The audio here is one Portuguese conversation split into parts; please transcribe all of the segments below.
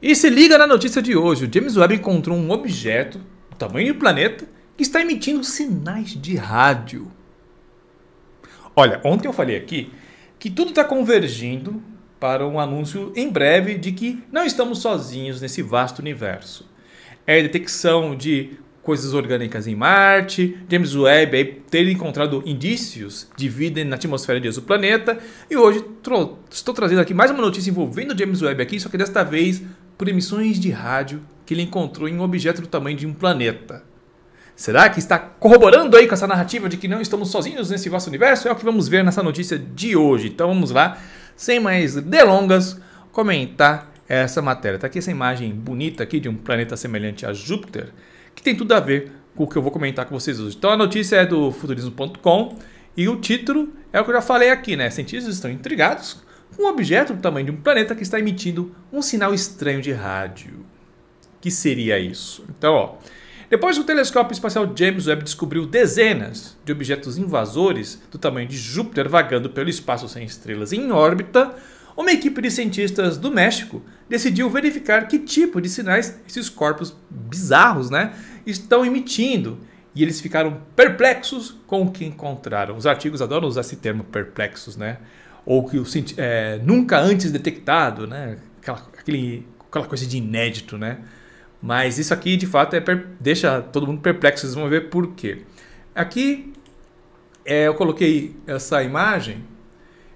E se liga na notícia de hoje: o James Webb encontrou um objeto do tamanho do planeta que está emitindo sinais de rádio. Olha, ontem eu falei aqui que tudo está convergindo para um anúncio em breve de que não estamos sozinhos nesse vasto universo. É a detecção de coisas orgânicas em Marte, James Webb ter encontrado indícios de vida na atmosfera de planeta e hoje estou trazendo aqui mais uma notícia envolvendo James Webb aqui, só que desta vez por emissões de rádio que ele encontrou em um objeto do tamanho de um planeta. Será que está corroborando aí com essa narrativa de que não estamos sozinhos nesse vosso universo? É o que vamos ver nessa notícia de hoje. Então vamos lá, sem mais delongas, comentar essa matéria. Está aqui essa imagem bonita aqui de um planeta semelhante a Júpiter, que tem tudo a ver com o que eu vou comentar com vocês hoje. Então a notícia é do futurismo.com e o título é o que eu já falei aqui, né? Cientistas estão intrigados um objeto do tamanho de um planeta que está emitindo um sinal estranho de rádio. Que seria isso? Então, ó, depois o telescópio espacial James Webb descobriu dezenas de objetos invasores do tamanho de Júpiter vagando pelo espaço sem estrelas em órbita, uma equipe de cientistas do México decidiu verificar que tipo de sinais esses corpos bizarros né, estão emitindo. E eles ficaram perplexos com o que encontraram. Os artigos adoram usar esse termo perplexos, né? ou que o, é, nunca antes detectado, né? Aquela, aquele, aquela coisa de inédito, né? Mas isso aqui, de fato, é deixa todo mundo perplexo. Vocês vão ver por quê. Aqui é, eu coloquei essa imagem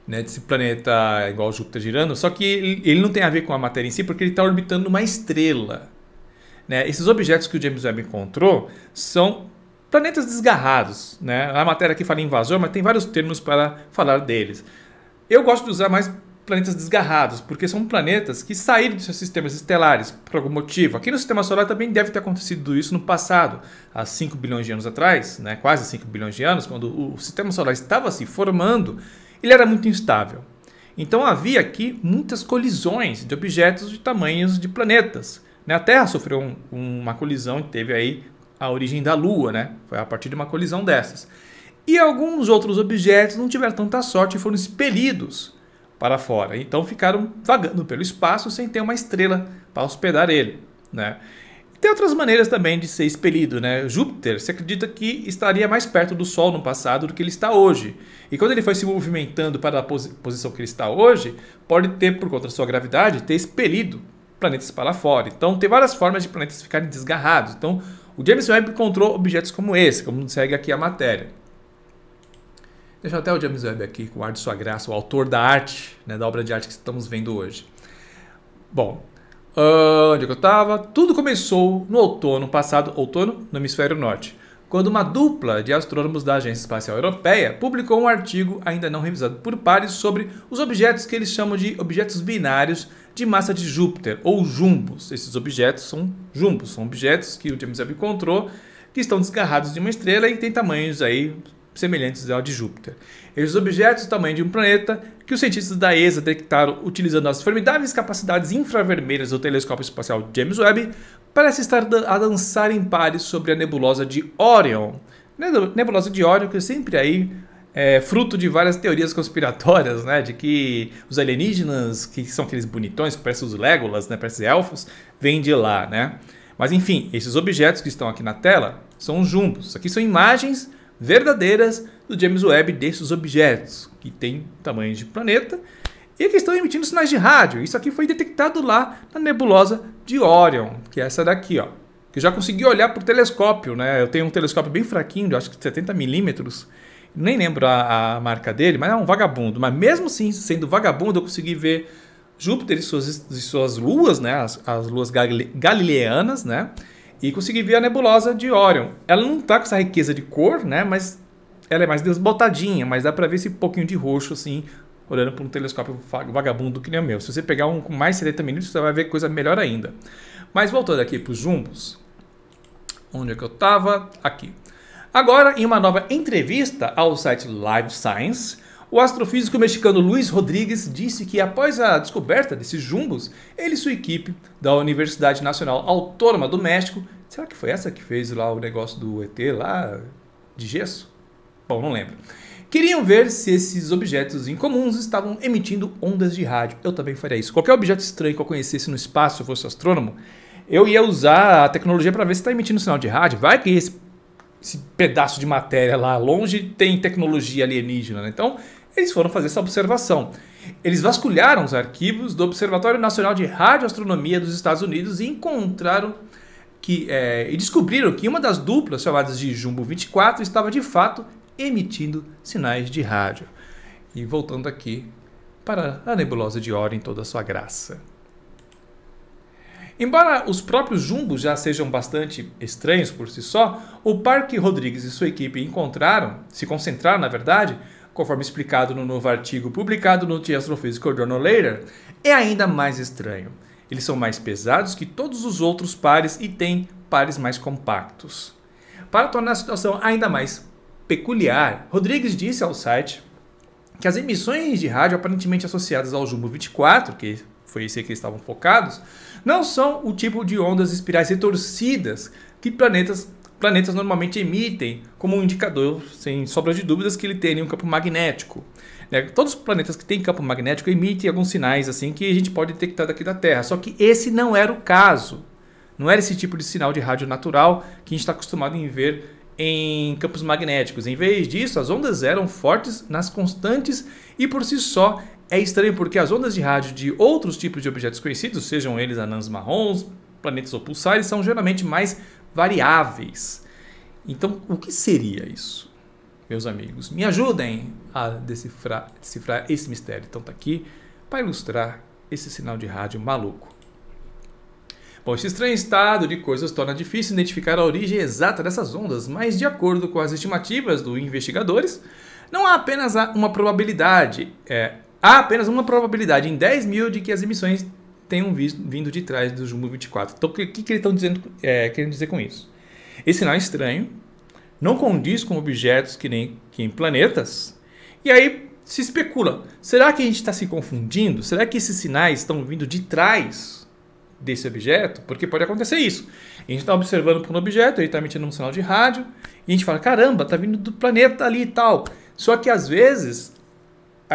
né, desse planeta igual Júpiter girando, só que ele, ele não tem a ver com a matéria em si, porque ele está orbitando uma estrela. Né? Esses objetos que o James Webb encontrou são planetas desgarrados. Né? A matéria aqui fala invasor, mas tem vários termos para falar deles. Eu gosto de usar mais planetas desgarrados, porque são planetas que saíram dos seus sistemas estelares por algum motivo. Aqui no sistema solar também deve ter acontecido isso no passado, há 5 bilhões de anos atrás, né? quase 5 bilhões de anos, quando o sistema solar estava se formando, ele era muito instável. Então havia aqui muitas colisões de objetos de tamanhos de planetas. Né? A Terra sofreu um, uma colisão e teve aí a origem da Lua, né? Foi a partir de uma colisão dessas. E alguns outros objetos não tiveram tanta sorte e foram expelidos para fora. Então ficaram vagando pelo espaço sem ter uma estrela para hospedar ele. Né? Tem outras maneiras também de ser expelido, né? Júpiter se acredita que estaria mais perto do Sol no passado do que ele está hoje. E quando ele foi se movimentando para a posi posição que ele está hoje, pode ter, por conta da sua gravidade, ter expelido planetas para fora. Então tem várias formas de planetas ficarem desgarrados. Então o James Webb encontrou objetos como esse, como segue aqui a matéria. Deixa até o James Webb aqui, com o ar de sua graça, o autor da arte, né, da obra de arte que estamos vendo hoje. Bom, uh, onde é que eu estava? Tudo começou no outono passado, outono no hemisfério norte, quando uma dupla de astrônomos da Agência Espacial Europeia publicou um artigo ainda não revisado por pares sobre os objetos que eles chamam de objetos binários de massa de Júpiter, ou jumbos. Esses objetos são jumbos, são objetos que o James Webb encontrou que estão desgarrados de uma estrela e têm tamanhos aí semelhantes ao de Júpiter. Esses objetos do tamanho de um planeta que os cientistas da ESA detectaram utilizando as formidáveis capacidades infravermelhas do telescópio espacial James Webb parecem estar a dançar em pares sobre a nebulosa de Orion. Nebulosa de Orion que sempre aí é fruto de várias teorias conspiratórias, né? De que os alienígenas, que são aqueles bonitões que parecem os Legolas, né? Parecem elfos, vêm de lá, né? Mas enfim, esses objetos que estão aqui na tela são jumbos. Aqui são imagens verdadeiras do James Webb desses objetos, que têm tamanho de planeta, e que estão emitindo sinais de rádio. Isso aqui foi detectado lá na nebulosa de Orion, que é essa daqui, ó. Que eu já consegui olhar por telescópio, né? Eu tenho um telescópio bem fraquinho, acho que 70 milímetros. Nem lembro a, a marca dele, mas é um vagabundo. Mas mesmo assim, sendo vagabundo, eu consegui ver Júpiter e suas, e suas luas, né? As, as luas galileanas, né? e consegui ver a nebulosa de Orion. Ela não tá com essa riqueza de cor, né? Mas ela é mais desbotadinha, mas dá para ver esse pouquinho de roxo assim, olhando para um telescópio vagabundo que nem o meu. Se você pegar um com mais 70 minutos, você vai ver coisa melhor ainda. Mas voltando aqui para os jumbos, onde é que eu estava? Aqui. Agora, em uma nova entrevista ao site Live Science, o astrofísico mexicano Luiz Rodrigues disse que após a descoberta desses jumbos, ele e sua equipe da Universidade Nacional Autônoma do México, será que foi essa que fez lá o negócio do ET lá de gesso? Bom, não lembro. Queriam ver se esses objetos incomuns estavam emitindo ondas de rádio. Eu também faria isso. Qualquer objeto estranho que eu conhecesse no espaço, eu fosse astrônomo, eu ia usar a tecnologia para ver se está emitindo sinal de rádio. Vai que esse, esse, pedaço de matéria lá longe tem tecnologia alienígena. Né? Então, eles foram fazer essa observação. Eles vasculharam os arquivos do Observatório Nacional de Radioastronomia dos Estados Unidos e encontraram que é, e descobriram que uma das duplas chamadas de Jumbo 24 estava de fato emitindo sinais de rádio. E voltando aqui para a nebulosa de Oro em toda a sua graça. Embora os próprios jumbos já sejam bastante estranhos por si só, o Parque Rodrigues e sua equipe encontraram, se concentraram na verdade, conforme explicado no novo artigo publicado no The Astrophysical Journal Later, é ainda mais estranho. Eles são mais pesados que todos os outros pares e têm pares mais compactos. Para tornar a situação ainda mais peculiar, Rodrigues disse ao site que as emissões de rádio aparentemente associadas ao Jumbo 24, que foi esse que estavam focados, não são o tipo de ondas espirais retorcidas que planetas planetas normalmente emitem como um indicador, sem sobra de dúvidas, que ele tem um campo magnético. Né? Todos os planetas que têm campo magnético emitem alguns sinais assim que a gente pode detectar daqui da Terra. Só que esse não era o caso. Não era esse tipo de sinal de rádio natural que a gente está acostumado em ver em campos magnéticos. Em vez disso, as ondas eram fortes nas constantes e por si só é estranho porque as ondas de rádio de outros tipos de objetos conhecidos, sejam eles anãs marrons, planetas ou pulsares, são geralmente mais variáveis. Então, o que seria isso? Meus amigos, me ajudem a decifrar, decifrar esse mistério. Então, está aqui para ilustrar esse sinal de rádio maluco. Bom, esse estranho estado de coisas torna difícil identificar a origem exata dessas ondas, mas de acordo com as estimativas dos investigadores, não há apenas uma probabilidade, é, há apenas uma probabilidade em 10 mil de que as emissões tenham vindo de trás do Jumbo 24. Então, o que, que eles estão dizendo, é, querendo dizer com isso? Esse sinal é estranho não condiz com objetos que nem, que em planetas. E aí se especula: será que a gente está se confundindo? Será que esses sinais estão vindo de trás desse objeto? Porque pode acontecer isso. A gente está observando por um objeto, ele está emitindo um sinal de rádio, e a gente fala: caramba, está vindo do planeta ali e tal. Só que às vezes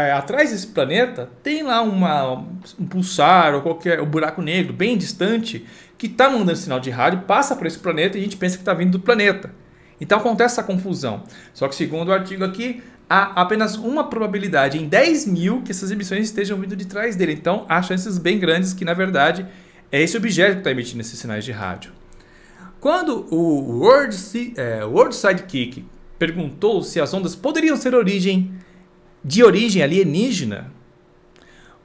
é, atrás desse planeta tem lá uma, um pulsar ou qualquer um buraco negro bem distante que está mandando sinal de rádio, passa para esse planeta e a gente pensa que está vindo do planeta. Então acontece essa confusão. Só que segundo o artigo aqui, há apenas uma probabilidade em 10 mil que essas emissões estejam vindo de trás dele. Então há chances bem grandes que, na verdade, é esse objeto que está emitindo esses sinais de rádio. Quando o World, é, World Sidekick perguntou se as ondas poderiam ser origem de origem alienígena?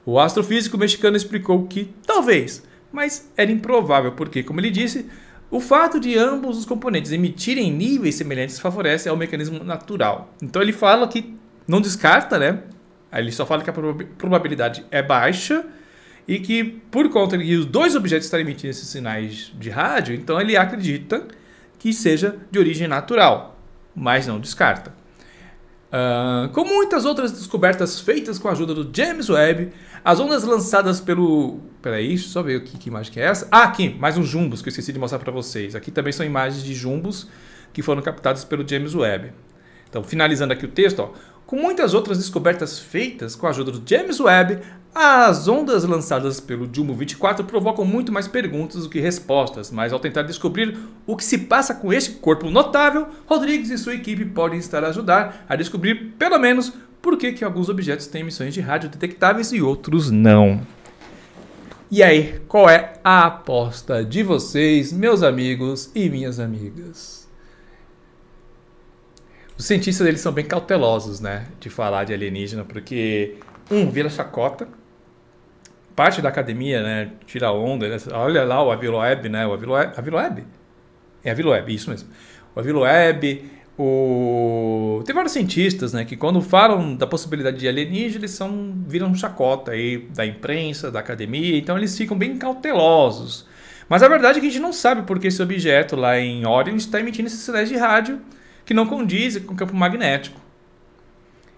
O astrofísico mexicano explicou que talvez, mas era improvável, porque, como ele disse, o fato de ambos os componentes emitirem níveis semelhantes favorece ao mecanismo natural. Então ele fala que não descarta, né? Ele só fala que a probabilidade é baixa e que por conta de os dois objetos estarem emitindo esses sinais de rádio, então ele acredita que seja de origem natural, mas não descarta. Uh, com muitas outras descobertas feitas com a ajuda do James Webb, as ondas lançadas pelo. Peraí, deixa eu só ver que, que imagem que é essa. Ah, aqui, mais uns jumbos que eu esqueci de mostrar para vocês. Aqui também são imagens de jumbos que foram captados pelo James Webb. Então, finalizando aqui o texto, ó, com muitas outras descobertas feitas com a ajuda do James Webb, as ondas lançadas pelo Jumo 24 provocam muito mais perguntas do que respostas, mas ao tentar descobrir o que se passa com este corpo notável, Rodrigues e sua equipe podem estar a ajudar a descobrir, pelo menos, por que, que alguns objetos têm emissões de rádio detectáveis e outros não. E aí, qual é a aposta de vocês, meus amigos e minhas amigas? Os cientistas eles são bem cautelosos, né, de falar de alienígena, porque um vira chacota, parte da academia, né, tira onda, né? olha lá o Aviloeb, né, o Aviloeb, Aviloeb, é Aviloeb, isso mesmo, o Aviloeb, o... Tem vários cientistas né, que quando falam da possibilidade de alienígena, eles são, viram chacota aí da imprensa, da academia, então eles ficam bem cautelosos. Mas a verdade é que a gente não sabe porque esse objeto lá em Orion está emitindo esses sinais de rádio que não condizem com o campo magnético.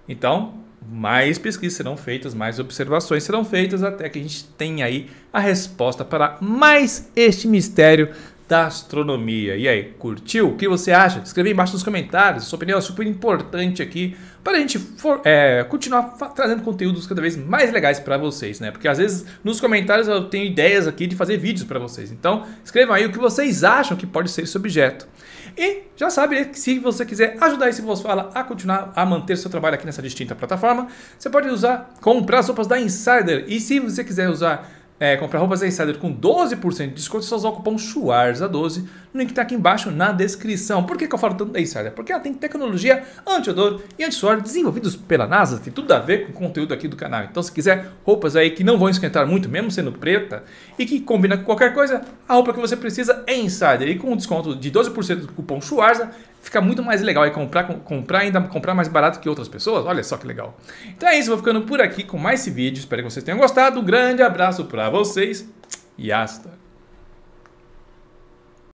Então, mais pesquisas serão feitas, mais observações serão feitas até que a gente tenha aí a resposta para mais este mistério da astronomia. E aí, curtiu? O que você acha? Escreve embaixo nos comentários. Sua opinião é super importante aqui para a gente for, é, continuar trazendo conteúdos cada vez mais legais para vocês, né? Porque às vezes nos comentários eu tenho ideias aqui de fazer vídeos para vocês. Então, escrevam aí o que vocês acham que pode ser esse objeto. E já sabe né, que se você quiser ajudar esse Voz Fala a continuar a manter seu trabalho aqui nessa distinta plataforma, você pode usar, comprar as roupas da Insider. E se você quiser usar é, comprar roupas da Insider com 12% de desconto, você usa o cupom SUARZA12 o link está aqui embaixo na descrição. Por que, que eu falo tanto da Insider? Porque ela tem tecnologia anti-odor e anti-suor desenvolvidos pela NASA, tem tudo a ver com o conteúdo aqui do canal. Então se quiser roupas aí que não vão esquentar muito, mesmo sendo preta, e que combina com qualquer coisa, a roupa que você precisa é Insider. E com um desconto de 12% do cupom SCHUARZA, fica muito mais legal aí comprar, comprar ainda comprar mais barato que outras pessoas. Olha só que legal. Então é isso, vou ficando por aqui com mais esse vídeo. Espero que vocês tenham gostado. Um grande abraço para vocês e hasta